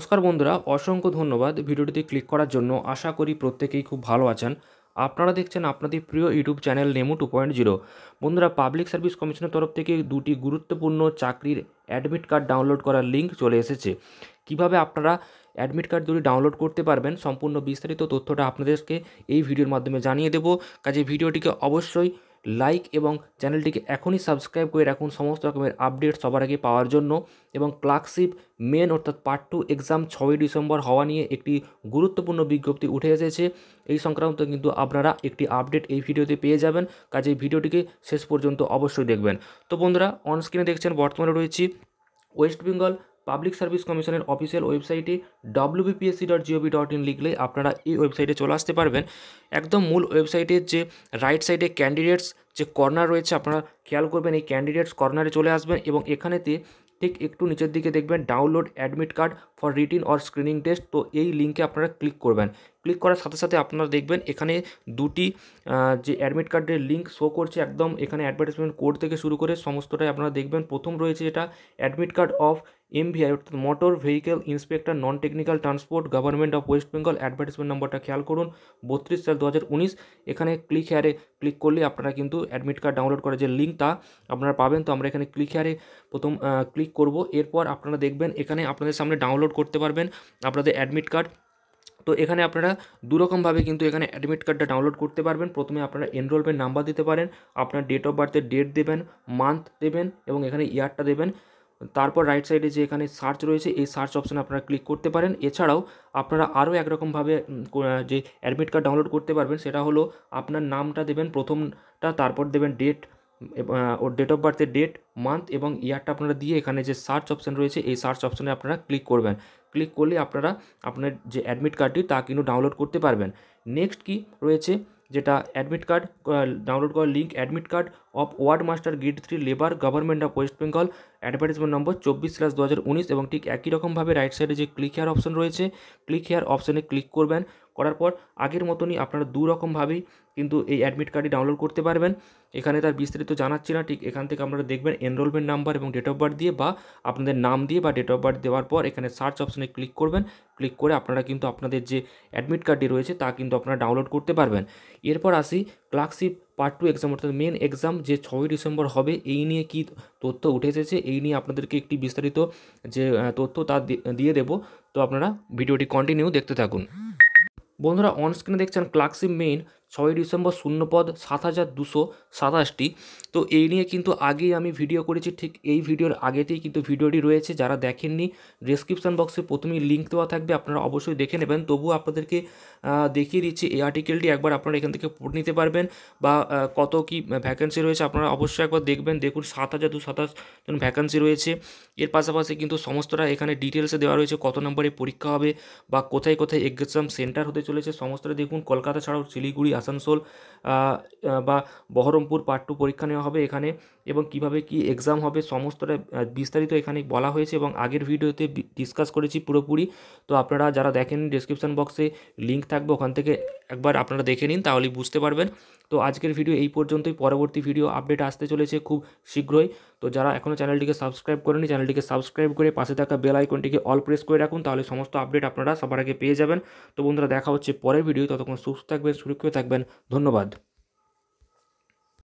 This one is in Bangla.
নমস্কার বন্ধুরা অসংখ্য ধন্যবাদ ভিডিওটিতে ক্লিক করার জন্য আশা করি প্রত্যেকেই খুব ভালো আছেন আপনারা দেখছেন আপনাদের প্রিয় ইউটিউব চ্যানেল নেমু টু পয়েন্ট জিরো বন্ধুরা পাবলিক সার্ভিস কমিশনের তরফ থেকে দুটি গুরুত্বপূর্ণ চাকরির অ্যাডমিট কার্ড ডাউনলোড করার লিঙ্ক চলে এসেছে কিভাবে আপনারা অ্যাডমিট কার্ড দুটি ডাউনলোড করতে পারবেন সম্পূর্ণ বিস্তারিত তথ্যটা আপনাদেরকে এই ভিডিওর মাধ্যমে জানিয়ে দেব কাজে ভিডিওটিকে অবশ্যই লাইক এবং চ্যানেলটিকে এখনই সাবস্ক্রাইব করে রাখুন সমস্ত রকমের আপডেট সবার আগে পাওয়ার জন্য এবং ক্লার্কশিপ মেন অর্থাৎ পার্ট টু এক্সাম ছয়ই ডিসেম্বর হওয়া নিয়ে একটি গুরুত্বপূর্ণ বিজ্ঞপ্তি উঠে এসেছে এই সংক্রান্ত কিন্তু আপনারা একটি আপডেট এই ভিডিওতে পেয়ে যাবেন কাজে ভিডিওটিকে শেষ পর্যন্ত অবশ্যই দেখবেন তো বন্ধুরা অনস্ক্রিনে দেখছেন বর্তমানে রয়েছি ওয়েস্ট বেঙ্গল পাবলিক সার্ভিস কমিশনের অফিসিয়াল ওয়েবসাইটে WBPSC dot gov dot in লিখলে আপনারা এই ওয়েবসাইটে চলে আসতে পারবেন একদম মূল ওয়েবসাইটের যে রাইট সাইডে ক্যান্ডিডেটস যে কর্নার রয়েছে আপনারা খেয়াল করবেন এই ক্যান্ডিডেটস কর্নারে চলে আসবেন এবং এখানেতে ঠিক একটু নিচের দিকে দেখবেন download admit card for written or screening test তো এই লিঙ্কে আপনারা ক্লিক করবেন ক্লিক করার সাথে সাথে আপনারা দেখবেন এখানে দুটি যে অ্যাডমিট কার্ডের লিঙ্ক শো করছে একদম এখানে অ্যাডভার্টাইজমেন্ট কোড থেকে শুরু করে সমস্তটাই আপনারা দেখবেন প্রথম রয়েছে এটা অ্যাডমিট কার্ড অফ এমভিআই অর্থাৎ motor vehicle inspector non technical transport government of West Bengal advertisement নম্বরটা খেয়াল করুন বত্রিশ সাল দু এখানে ক্লিক হেয়ারে ক্লিক করলে আপনারা কিন্তু অ্যাডমিট কার্ড ডাউনলোড করার যে লিঙ্ক তা আপনারা পাবেন তো আমরা এখানে ক্লিক হেয়ারে প্রথম ক্লিক করব এরপর আপনারা দেখবেন এখানে আপনাদের সামনে ডাউনলোড করতে পারবেন আপনাদের অ্যাডমিট কার্ড তো এখানে আপনারা দুরকমভাবে কিন্তু এখানে অ্যাডমিট কার্ডটা ডাউনলোড করতে পারবেন প্রথমে আপনারা এনরোলমেন্ট নাম্বার দিতে পারেন আপনার ডেট অফ বার্থের ডেট দেবেন মান্থ দেবেন এবং এখানে ইয়ারটা দেবেন তারপর রাইট সাইডে যে এখানে সার্চ রয়েছে এই সার্চ অপশন আপনারা ক্লিক করতে পারেন এছাড়াও আপনারা আরও একরকমভাবে যে অ্যাডমিট কার্ড ডাউনলোড করতে পারবেন সেটা হলো আপনার নামটা দেবেন প্রথমটা তারপর দেবেন ডেট ওর ডেট অফ বার্থের ডেট মান্থ এবং ইয়ারটা আপনারা দিয়ে এখানে যে সার্চ অপশান রয়েছে এই সার্চ অপশানে আপনারা ক্লিক করবেন ক্লিক করলে আপনারা আপনার যে অ্যাডমিট কার্ডটি তা কিন্তু ডাউনলোড করতে পারবেন নেক্সট কি রয়েছে যেটা অ্যাডমিট কার্ড ডাউনলোড করার link admit card of ward master grade three labour government of West Bengal advertisement number চব্বিশ স্লাস দু এবং ঠিক একই রকমভাবে রাইট সাইডে যে ক্লিক হেয়ার অপশন রয়েছে ক্লিক হেয়ার অপশানে ক্লিক করবেন করার পর আগের মতনই আপনারা দু রকমভাবেই কিন্তু এই অ্যাডমিট কার্ডটি ডাউনলোড করতে পারবেন এখানে তার বিস্তারিত জানাচ্ছি না ঠিক এখান থেকে আপনারা দেখবেন এনরোলমেন্ট নাম্বার এবং ডেট অফ বার্থ দিয়ে বা আপনাদের নাম দিয়ে বা ডেট অফ বার্থ দেওয়ার পর এখানে সার্চ অপশনে ক্লিক করবেন ক্লিক করে আপনারা কিন্তু আপনাদের যে অ্যাডমিট কার্ডটি রয়েছে তা কিন্তু আপনারা ডাউনলোড করতে পারবেন এরপর আসি ক্লার্কশিপ পার্ট টু এক্সাম অর্থাৎ মেন এক্সাম যে ছয়ই ডিসেম্বর হবে এই নিয়ে কি তথ্য উঠে এসেছে এই নিয়ে আপনাদেরকে একটি বিস্তারিত যে তথ্য তা দিয়ে দেব তো আপনারা ভিডিওটি কন্টিনিউ দেখতে থাকুন বন্ধুরা অনস্ক্রিনে দেখছেন ক্লাক্সি মেইন ছয়ই ডিসেম্বর শূন্যপদ সাত হাজার দুশো সাতাশটি তো এই নিয়ে কিন্তু আগেই আমি ভিডিও করেছি ঠিক এই ভিডিওর আগেতেই কিন্তু ভিডিওটি রয়েছে যারা দেখেননি ডিসক্রিপশান বক্সে প্রথমেই লিঙ্ক দেওয়া থাকবে আপনারা অবশ্যই দেখে নেবেন তবুও আপনাদেরকে দেখিয়ে দিচ্ছি এই আর্টিকেলটি একবার আপনারা এখান থেকে পড়ে নিতে পারবেন বা কত কি ভ্যাকেন্সি রয়েছে আপনারা অবশ্যই একবার দেখবেন দেখুন সাত হাজার দুশো সাতাশ জন ভ্যাকেন্সি রয়েছে এর পাশাপাশি কিন্তু সমস্তটা এখানে ডিটেলসে দেওয়া রয়েছে কত নম্বরে পরীক্ষা হবে বা কোথায় কোথায় এক্সাম সেন্টার হতে চলেছে সমস্তটা দেখুন কলকাতা ছাড়াও শিলিগুড়ি আসানসোল বা বহরমপুর পার্ট টু পরীক্ষা নেওয়া হবে এখানে এবং কিভাবে কি এক্সাম হবে সমস্তটা বিস্তারিত এখানে বলা হয়েছে এবং আগের ভিডিওতে ডিসকাস করেছি পুরোপুরি তো আপনারা যারা দেখেন ডিসক্রিপশান বক্সে লিঙ্ক থাকবে ওখান থেকে একবার আপনারা দেখে নিন তাহলেই বুঝতে পারবেন তো আজকের ভিডিও এই পর্যন্তই পরবর্তী ভিডিও আপডেট আসতে চলেছে খুব শীঘ্রই তো যারা এখনও চ্যানেলটিকে সাবস্ক্রাইব করেনি চ্যানেলটিকে সাবস্ক্রাইব করে পাশে থাকা বেল আইকনটিকে অল প্রেস করে রাখুন তাহলে সমস্ত আপডেট আপনারা সবার আগে পেয়ে যাবেন তো বন্ধুরা দেখা হচ্ছে পরের ভিডিও ততক্ষণ সুস্থ থাকবেন সুরক্ষিত থাকবেন ধন্যবাদ